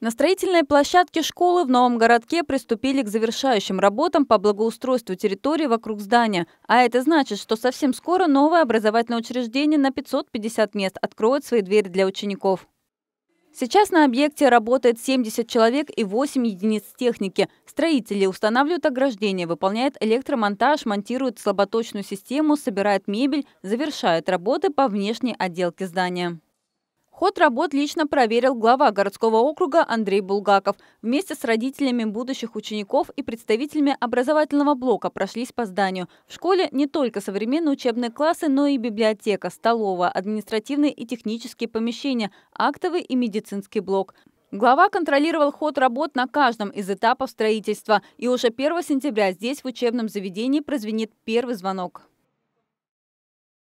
На строительной площадке школы в Новом городке приступили к завершающим работам по благоустройству территории вокруг здания. А это значит, что совсем скоро новое образовательное учреждение на 550 мест откроет свои двери для учеников. Сейчас на объекте работает 70 человек и 8 единиц техники. Строители устанавливают ограждение, выполняют электромонтаж, монтируют слаботочную систему, собирают мебель, завершают работы по внешней отделке здания. Ход работ лично проверил глава городского округа Андрей Булгаков. Вместе с родителями будущих учеников и представителями образовательного блока прошлись по зданию. В школе не только современные учебные классы, но и библиотека, столовая, административные и технические помещения, актовый и медицинский блок. Глава контролировал ход работ на каждом из этапов строительства, и уже 1 сентября здесь, в учебном заведении, прозвенит первый звонок.